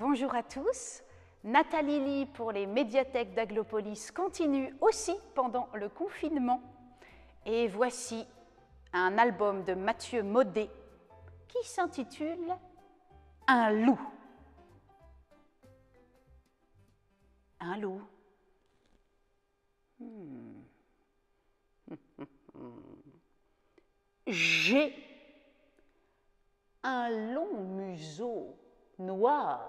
Bonjour à tous. Nathalie Lee pour les médiathèques d'Aglopolis continue aussi pendant le confinement. Et voici un album de Mathieu Modé qui s'intitule Un loup. Un loup. Hmm. J'ai un long museau noir.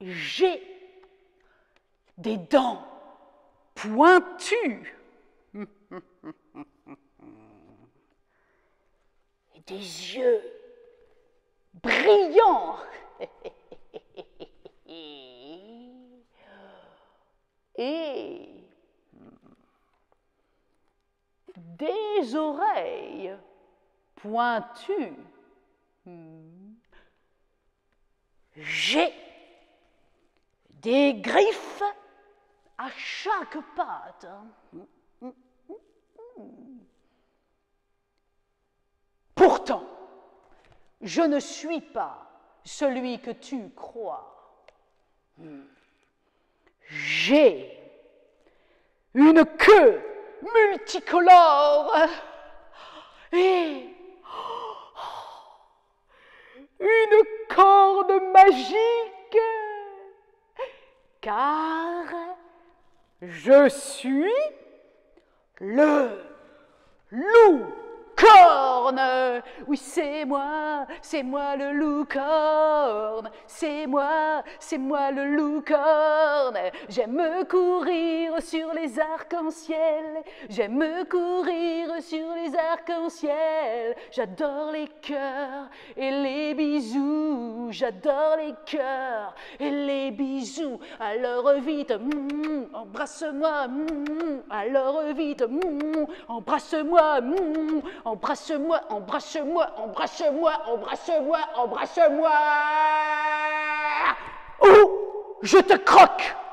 J'ai des dents pointues et des yeux brillants. et des oreilles pointu. J'ai des griffes à chaque patte. Pourtant, je ne suis pas celui que tu crois. J'ai une queue multicolore et magique, car je suis le loup corne. Oui, c'est moi, c'est moi le loup corne. C'est moi, c'est moi le loup corne. J'aime courir sur les arcs-en-ciel. J'aime courir sur les arcs-en-ciel. J'adore les cœurs et les bisous j'adore les cœurs et les bisous. Alors vite, embrasse-moi, alors vite, embrasse-moi, embrasse-moi, embrasse-moi, embrasse-moi, embrasse-moi, embrasse-moi. Oh, je te croque.